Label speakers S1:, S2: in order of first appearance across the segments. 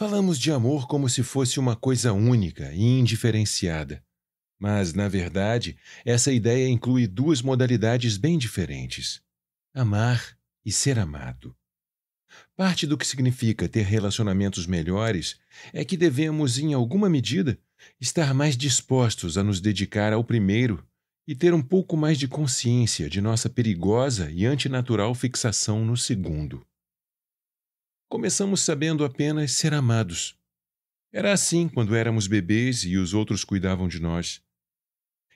S1: Falamos de amor como se fosse uma coisa única e indiferenciada. Mas, na verdade, essa ideia inclui duas modalidades bem diferentes: amar e ser amado. Parte do que significa ter relacionamentos melhores é que devemos, em alguma medida, estar mais dispostos a nos dedicar ao primeiro e ter um pouco mais de consciência de nossa perigosa e antinatural fixação no segundo começamos sabendo apenas ser amados. Era assim quando éramos bebês e os outros cuidavam de nós.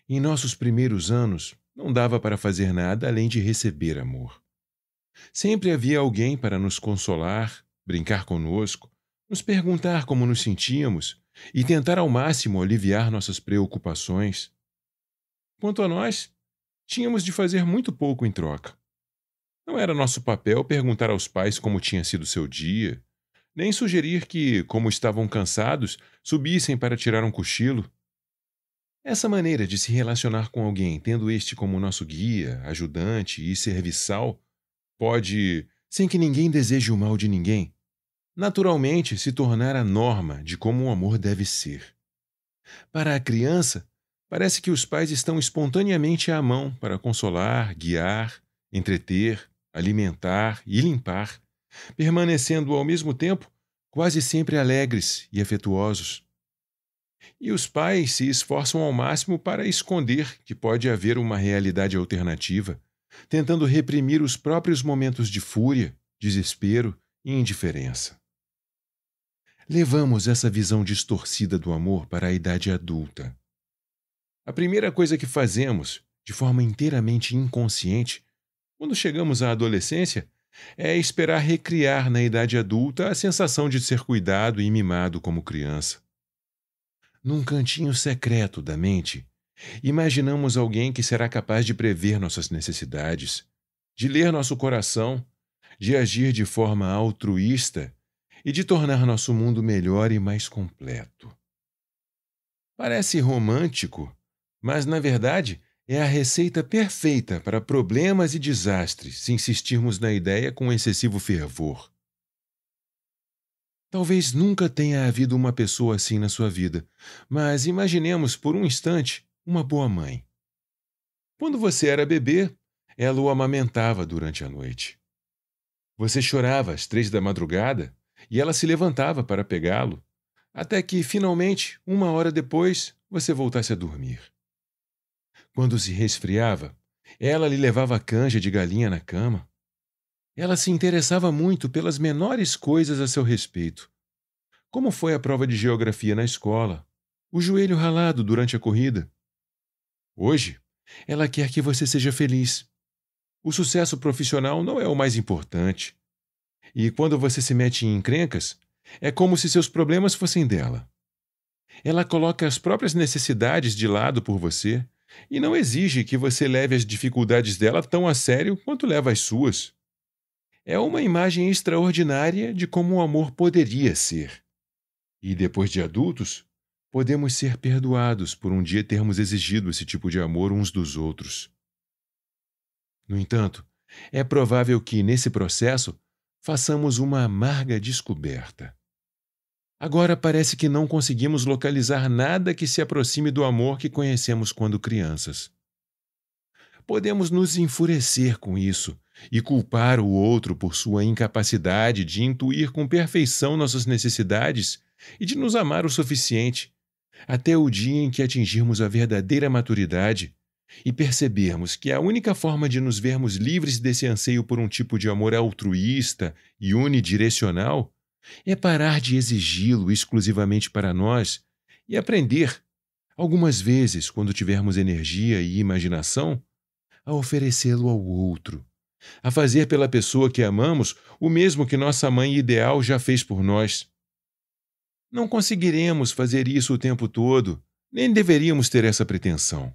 S1: Em nossos primeiros anos, não dava para fazer nada além de receber amor. Sempre havia alguém para nos consolar, brincar conosco, nos perguntar como nos sentíamos e tentar ao máximo aliviar nossas preocupações. Quanto a nós, tínhamos de fazer muito pouco em troca. Não era nosso papel perguntar aos pais como tinha sido seu dia, nem sugerir que, como estavam cansados, subissem para tirar um cochilo. Essa maneira de se relacionar com alguém, tendo este como nosso guia, ajudante e serviçal, pode, sem que ninguém deseje o mal de ninguém, naturalmente se tornar a norma de como o amor deve ser. Para a criança, parece que os pais estão espontaneamente à mão para consolar, guiar, entreter, alimentar e limpar, permanecendo ao mesmo tempo quase sempre alegres e afetuosos. E os pais se esforçam ao máximo para esconder que pode haver uma realidade alternativa, tentando reprimir os próprios momentos de fúria, desespero e indiferença. Levamos essa visão distorcida do amor para a idade adulta. A primeira coisa que fazemos, de forma inteiramente inconsciente, quando chegamos à adolescência, é esperar recriar na idade adulta a sensação de ser cuidado e mimado como criança. Num cantinho secreto da mente, imaginamos alguém que será capaz de prever nossas necessidades, de ler nosso coração, de agir de forma altruísta e de tornar nosso mundo melhor e mais completo. Parece romântico, mas, na verdade, é a receita perfeita para problemas e desastres se insistirmos na ideia com excessivo fervor. Talvez nunca tenha havido uma pessoa assim na sua vida, mas imaginemos por um instante uma boa mãe. Quando você era bebê, ela o amamentava durante a noite. Você chorava às três da madrugada e ela se levantava para pegá-lo, até que, finalmente, uma hora depois, você voltasse a dormir. Quando se resfriava, ela lhe levava canja de galinha na cama. Ela se interessava muito pelas menores coisas a seu respeito. Como foi a prova de geografia na escola? O joelho ralado durante a corrida? Hoje, ela quer que você seja feliz. O sucesso profissional não é o mais importante. E quando você se mete em encrencas, é como se seus problemas fossem dela. Ela coloca as próprias necessidades de lado por você e não exige que você leve as dificuldades dela tão a sério quanto leva as suas. É uma imagem extraordinária de como o amor poderia ser. E depois de adultos, podemos ser perdoados por um dia termos exigido esse tipo de amor uns dos outros. No entanto, é provável que, nesse processo, façamos uma amarga descoberta. Agora parece que não conseguimos localizar nada que se aproxime do amor que conhecemos quando crianças. Podemos nos enfurecer com isso e culpar o outro por sua incapacidade de intuir com perfeição nossas necessidades e de nos amar o suficiente, até o dia em que atingirmos a verdadeira maturidade e percebermos que a única forma de nos vermos livres desse anseio por um tipo de amor altruísta e unidirecional é parar de exigi-lo exclusivamente para nós e aprender, algumas vezes, quando tivermos energia e imaginação, a oferecê-lo ao outro, a fazer pela pessoa que amamos o mesmo que nossa mãe ideal já fez por nós. Não conseguiremos fazer isso o tempo todo, nem deveríamos ter essa pretensão.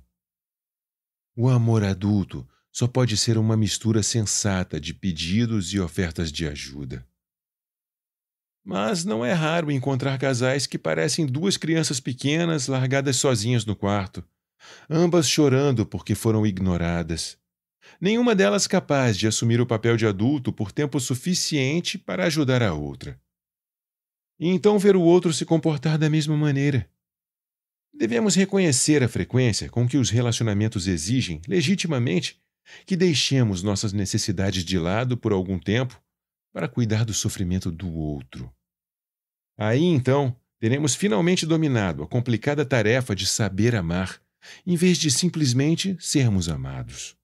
S1: O amor adulto só pode ser uma mistura sensata de pedidos e ofertas de ajuda. Mas não é raro encontrar casais que parecem duas crianças pequenas largadas sozinhas no quarto, ambas chorando porque foram ignoradas. Nenhuma delas capaz de assumir o papel de adulto por tempo suficiente para ajudar a outra. E então ver o outro se comportar da mesma maneira. Devemos reconhecer a frequência com que os relacionamentos exigem, legitimamente, que deixemos nossas necessidades de lado por algum tempo para cuidar do sofrimento do outro. Aí então, teremos finalmente dominado a complicada tarefa de saber amar, em vez de simplesmente sermos amados.